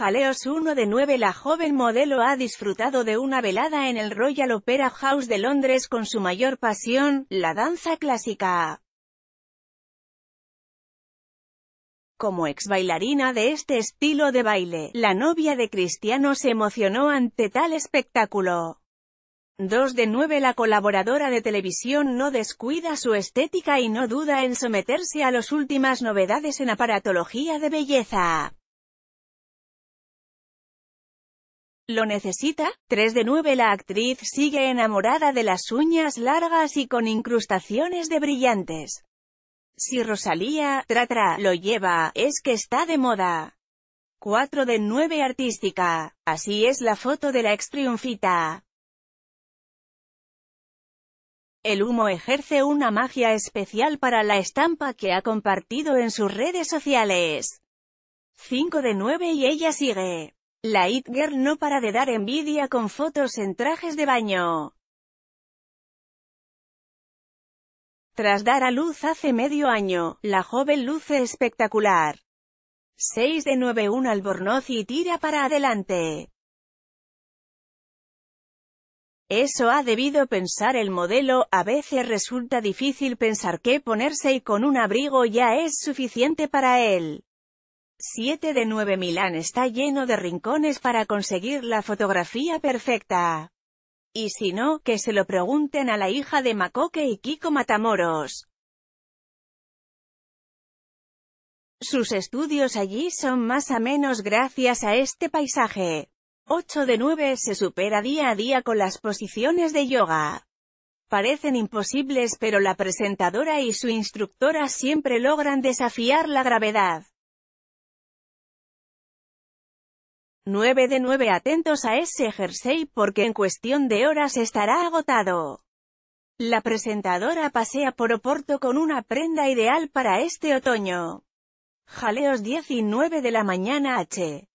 Jaleos 1 de 9 La joven modelo ha disfrutado de una velada en el Royal Opera House de Londres con su mayor pasión, la danza clásica. Como ex bailarina de este estilo de baile, la novia de Cristiano se emocionó ante tal espectáculo. 2 de 9 La colaboradora de televisión no descuida su estética y no duda en someterse a las últimas novedades en aparatología de belleza. ¿Lo necesita? 3 de 9 La actriz sigue enamorada de las uñas largas y con incrustaciones de brillantes. Si Rosalía, tratra, lo lleva, es que está de moda. 4 de 9 Artística. Así es la foto de la ex triunfita. El humo ejerce una magia especial para la estampa que ha compartido en sus redes sociales. 5 de 9 y ella sigue. La It no para de dar envidia con fotos en trajes de baño. Tras dar a luz hace medio año, la joven luce espectacular. 6 de 9 un albornoz y tira para adelante. Eso ha debido pensar el modelo, a veces resulta difícil pensar que ponerse y con un abrigo ya es suficiente para él. 7 de 9 Milán está lleno de rincones para conseguir la fotografía perfecta. Y si no, que se lo pregunten a la hija de Makoke y Kiko Matamoros. Sus estudios allí son más a menos gracias a este paisaje. 8 de 9 se supera día a día con las posiciones de yoga. Parecen imposibles pero la presentadora y su instructora siempre logran desafiar la gravedad. 9 de 9 atentos a ese jersey porque en cuestión de horas estará agotado. La presentadora pasea por Oporto con una prenda ideal para este otoño. Jaleos 19 de la mañana H.